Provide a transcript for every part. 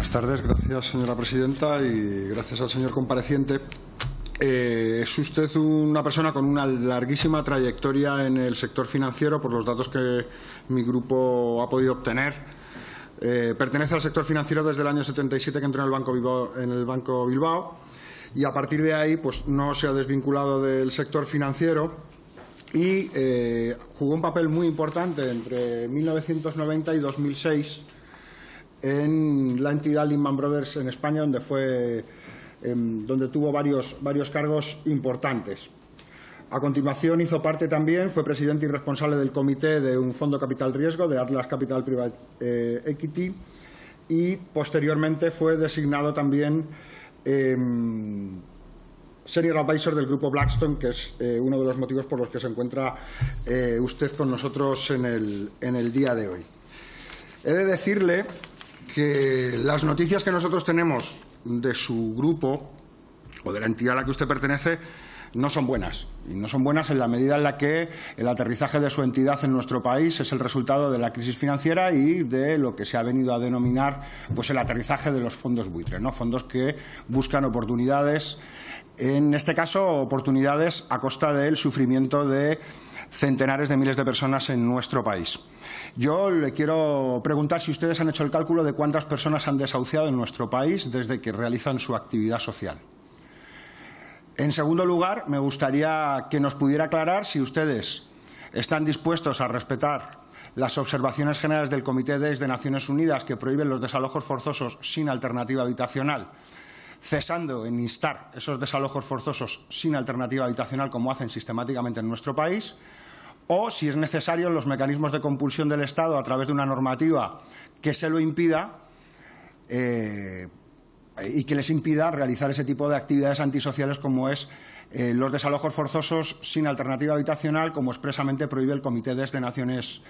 Buenas tardes, gracias señora presidenta y gracias al señor compareciente. Eh, es usted una persona con una larguísima trayectoria en el sector financiero por los datos que mi grupo ha podido obtener. Eh, pertenece al sector financiero desde el año 77 que entró en el Banco Bilbao, en el Banco Bilbao y a partir de ahí pues, no se ha desvinculado del sector financiero y eh, jugó un papel muy importante entre 1990 y 2006 en la entidad Lehman Brothers en España, em, donde, tuvo varios, varios cargos importantes. A continuación hizo parte también, fue presidente y responsable del comité de un fondo capital riesgo de Atlas Capital Private eh, Equity y posteriormente fue designado también eh, em, senior advisor del grupo Blackstone, que es eh, uno de los motivos por los que se encuentra eh, usted con nosotros en el, en el día de hoy. He de decirle que las noticias que nosotros tenemos de su grupo o de la entidad a la que usted pertenece no son buenas. Y no son buenas en la medida en la que el aterrizaje de su entidad en nuestro país es el resultado de la crisis financiera y de lo que se ha venido a denominar pues, el aterrizaje de los fondos buitre ¿no? fondos que buscan oportunidades, en este caso oportunidades a costa del sufrimiento de centenares de miles de personas en nuestro país. Yo le quiero preguntar si ustedes han hecho el cálculo de cuántas personas han desahuciado en nuestro país desde que realizan su actividad social. En segundo lugar, me gustaría que nos pudiera aclarar si ustedes están dispuestos a respetar las observaciones generales del Comité de Naciones Unidas que prohíben los desalojos forzosos sin alternativa habitacional cesando en instar esos desalojos forzosos sin alternativa habitacional como hacen sistemáticamente en nuestro país, o, si es necesario, los mecanismos de compulsión del Estado a través de una normativa que se lo impida, eh, eh, y que les impida realizar ese tipo de actividades antisociales como es eh, los desalojos forzosos sin alternativa habitacional, como expresamente prohíbe el Comité de Naciones,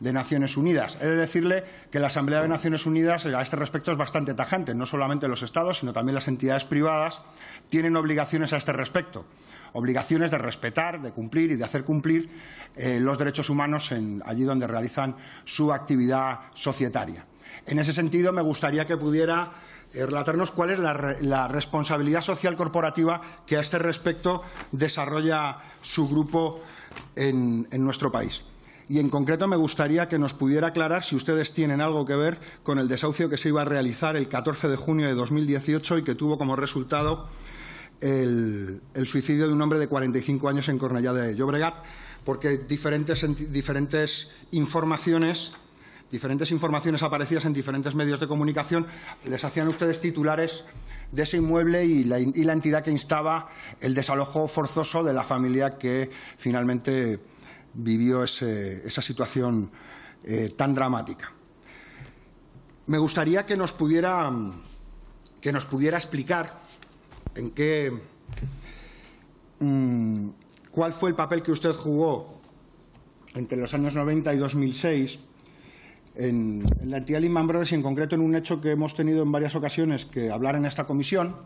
de Naciones Unidas. He de decirle que la Asamblea de Naciones Unidas eh, a este respecto es bastante tajante. No solamente los Estados, sino también las entidades privadas tienen obligaciones a este respecto. Obligaciones de respetar, de cumplir y de hacer cumplir los derechos humanos allí donde realizan su actividad societaria. En ese sentido, me gustaría que pudiera eh, relatarnos cuál es la, responsabilidad social corporativa que a este respecto desarrolla su grupo en, nuestro país. Y en concreto me gustaría que nos pudiera aclarar si ustedes tienen algo que ver con el desahucio que se iba a realizar el 14 de junio de 2018 y que tuvo como resultado el, suicidio de un hombre de 45 años en Cornellá de Llobregat, porque diferentes informaciones diferentes informaciones aparecidas en diferentes medios de comunicación, les hacían ustedes titulares de ese inmueble y la, entidad que instaba el desalojo forzoso de la familia que finalmente vivió esa situación eh, tan dramática. Me gustaría que nos pudiera, que nos pudiera explicar en qué, mm, cuál fue el papel que usted jugó entre los años 90 y 2006 en, la entidad Lehman Brothers y en concreto en un hecho que hemos tenido en varias ocasiones que hablar en esta comisión,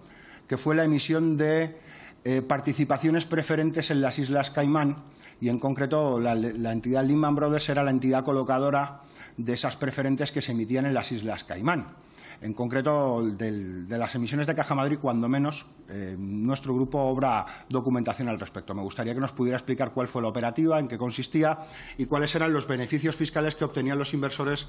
que fue la emisión de eh, participaciones preferentes en las Islas Caimán y en concreto la, la, entidad Lehman Brothers era la entidad colocadora de esas preferentes que se emitían en las Islas Caimán en concreto de las emisiones de Caja Madrid, cuando menos eh, nuestro grupo obra documentación al respecto. Me gustaría que nos pudiera explicar cuál fue la operativa, en qué consistía y cuáles eran los beneficios fiscales que obtenían los inversores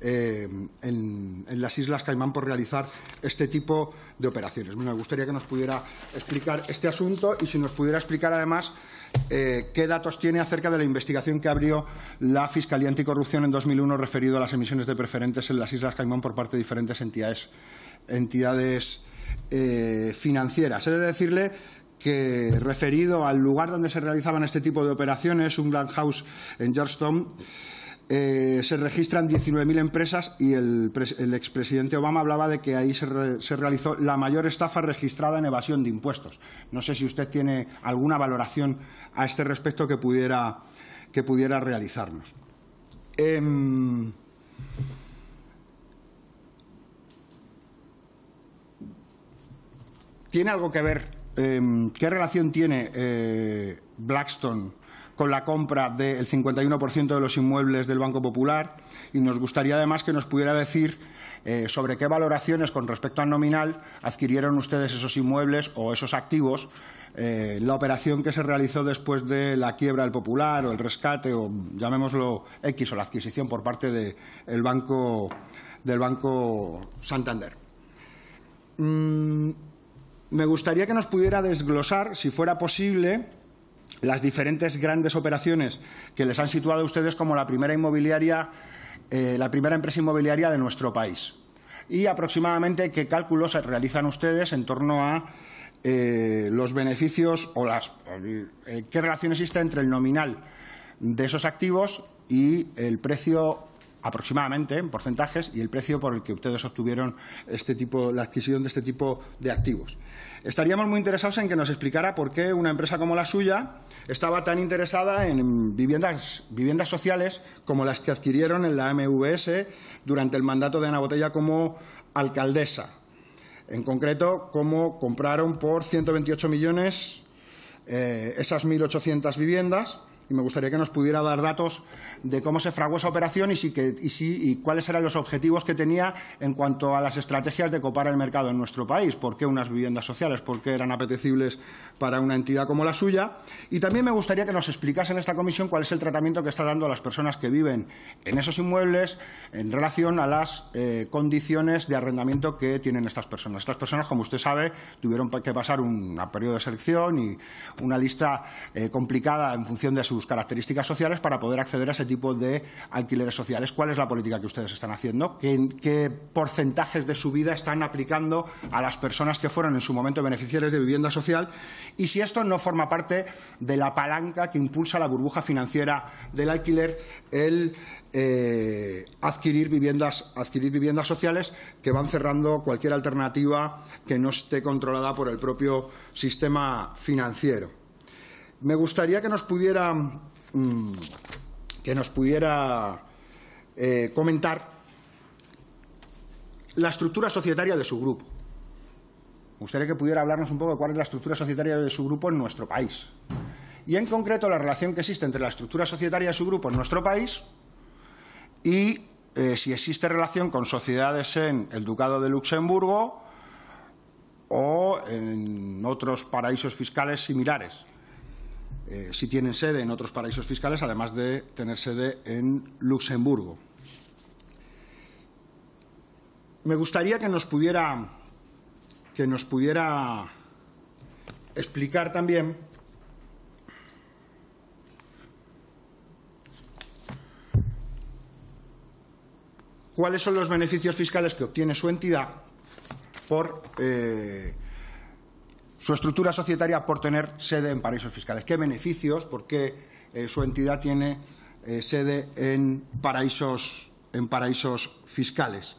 eh, en, las Islas Caimán por realizar este tipo de operaciones. me gustaría que nos pudiera explicar este asunto y si nos pudiera explicar además eh, qué datos tiene acerca de la investigación que abrió la Fiscalía Anticorrupción en 2001 referido a las emisiones de preferentes en las Islas Caimán por parte de diferentes entidades, eh, financieras. He de decirle que referido al lugar donde se realizaban este tipo de operaciones, un grand house en Georgetown, eh, se registran 19.000 empresas y el, expresidente Obama hablaba de que ahí se, realizó la mayor estafa registrada en evasión de impuestos. No sé si usted tiene alguna valoración a este respecto que pudiera, realizarnos. Em, ¿Tiene algo que ver? Em, ¿Qué relación tiene eh, Blackstone? con la compra del 51% de los inmuebles del Banco Popular y nos gustaría además que nos pudiera decir eh, sobre qué valoraciones con respecto al nominal adquirieron ustedes esos inmuebles o esos activos, eh, la operación que se realizó después de la quiebra del Popular o el rescate o llamémoslo X o la adquisición por parte de banco, del Banco Santander. Mm, me gustaría que nos pudiera desglosar, si fuera posible, las diferentes grandes operaciones que les han situado a ustedes como la primera inmobiliaria, eh, la primera empresa inmobiliaria de nuestro país. Y aproximadamente qué cálculos realizan ustedes en torno a eh, los beneficios o las eh, qué relación existe entre el nominal de esos activos y el precio aproximadamente en porcentajes y el precio por el que ustedes obtuvieron este tipo, la adquisición de este tipo de activos. Estaríamos muy interesados en que nos explicara por qué una empresa como la suya estaba tan interesada en viviendas, viviendas sociales como las que adquirieron en la MVS durante el mandato de Ana Botella como alcaldesa. En concreto, cómo compraron por 128 millones eh, esas 1.800 viviendas y me gustaría que nos pudiera dar datos de cómo se fraguó esa operación y, cuáles eran los objetivos que tenía en cuanto a las estrategias de copar el mercado en nuestro país. ¿Por qué unas viviendas sociales? ¿Por qué eran apetecibles para una entidad como la suya? Y también me gustaría que nos explicase en esta comisión cuál es el tratamiento que está dando a las personas que viven en esos inmuebles en relación a las eh, condiciones de arrendamiento que tienen estas personas. Estas personas, como usted sabe, tuvieron que pasar un periodo de selección y una lista eh, complicada en función de su sus características sociales para poder acceder a ese tipo de alquileres sociales. ¿Cuál es la política que ustedes están haciendo? ¿Qué, porcentajes de su vida están aplicando a las personas que fueron en su momento beneficiarios de vivienda social? Y si esto no forma parte de la palanca que impulsa la burbuja financiera del alquiler, el eh, adquirir, viviendas, adquirir viviendas sociales que van cerrando cualquier alternativa que no esté controlada por el propio sistema financiero. Me gustaría que nos pudiera, mm, que nos pudiera eh, comentar la estructura societaria de su grupo. Me gustaría que pudiera hablarnos un poco de cuál es la estructura societaria de su grupo en nuestro país. Y en concreto la relación que existe entre la estructura societaria de su grupo en nuestro país y eh, si existe relación con sociedades en el Ducado de Luxemburgo o en otros paraísos fiscales similares. Eh, si tienen sede en otros paraísos fiscales, además de tener sede en Luxemburgo. Me gustaría que nos pudiera, que nos pudiera explicar también cuáles son los beneficios fiscales que obtiene su entidad por eh, su estructura societaria por tener sede en paraísos fiscales. ¿Qué beneficios? ¿Por qué eh, su entidad tiene eh, sede en paraísos, en paraísos fiscales?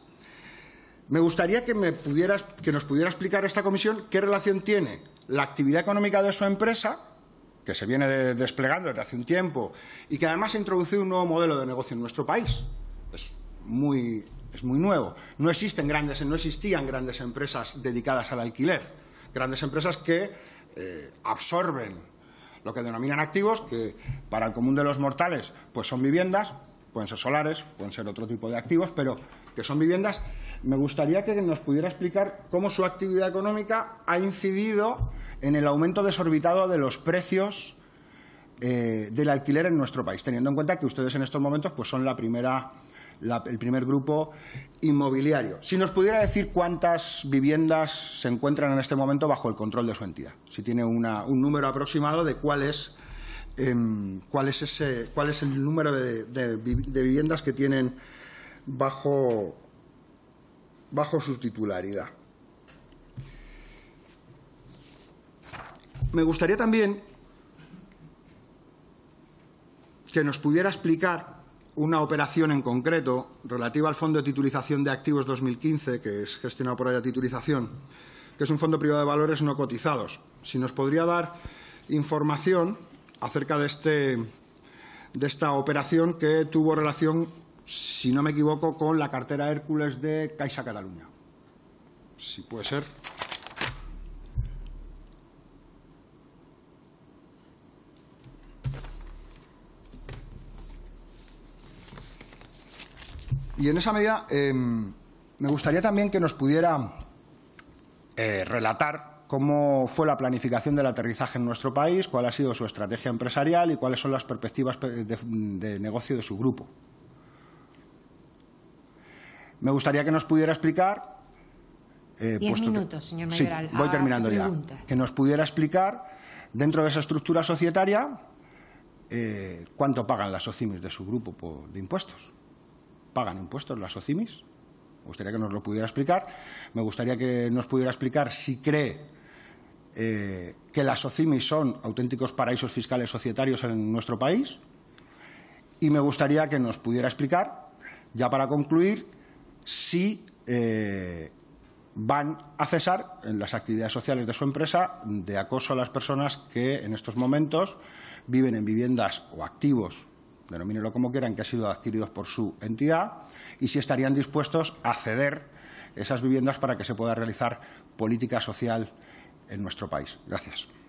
Me gustaría que, nos pudiera explicar esta comisión qué relación tiene la actividad económica de su empresa, que se viene desplegando desde hace un tiempo y que además ha introducido un nuevo modelo de negocio en nuestro país. Es muy, es muy nuevo. No, existen grandes, no existían grandes empresas dedicadas al alquiler grandes empresas que eh, absorben lo que denominan activos, que para el común de los mortales pues son viviendas, pueden ser solares, pueden ser otro tipo de activos, pero que son viviendas. Me gustaría que nos pudiera explicar cómo su actividad económica ha incidido en el aumento desorbitado de los precios eh, del alquiler en nuestro país, teniendo en cuenta que ustedes en estos momentos pues, son la primera el primer grupo inmobiliario. Si nos pudiera decir cuántas viviendas se encuentran en este momento bajo el control de su entidad, si tiene un número aproximado de em, cuál es, ese, cuál es el número de, viviendas que tienen bajo, bajo su titularidad. Me gustaría también que nos pudiera explicar una operación en concreto relativa al Fondo de Titulización de Activos 2015, que es gestionado por Haya Titulización, que es un fondo privado de valores no cotizados. Si nos podría dar información acerca de, este, de esta operación que tuvo relación, si no me equivoco, con la cartera Hércules de Caixa Cataluña. Si puede ser. Y en esa medida, em, me gustaría también que nos pudiera eh, relatar cómo fue la planificación del aterrizaje en nuestro país, cuál ha sido su estrategia empresarial y cuáles son las perspectivas de, negocio de su grupo. Me gustaría que nos pudiera explicar... Eh, señor Mayoral. voy terminando ya. Que nos pudiera explicar, dentro de esa estructura societaria, eh, cuánto pagan las OCIMIS de su grupo de impuestos pagan impuestos las OCIMIS? Me gustaría que nos lo pudiera explicar. Me gustaría que nos pudiera explicar si cree eh, que las OCIMIS son auténticos paraísos fiscales societarios en nuestro país. Y me gustaría que nos pudiera explicar, ya para concluir, si eh, van a cesar en las actividades sociales de su empresa de acoso a las personas que en estos momentos viven en viviendas o activos Denomínelo como quieran, que han sido adquiridos por su entidad y si estarían dispuestos a ceder esas viviendas para que se pueda realizar política social en nuestro país. Gracias.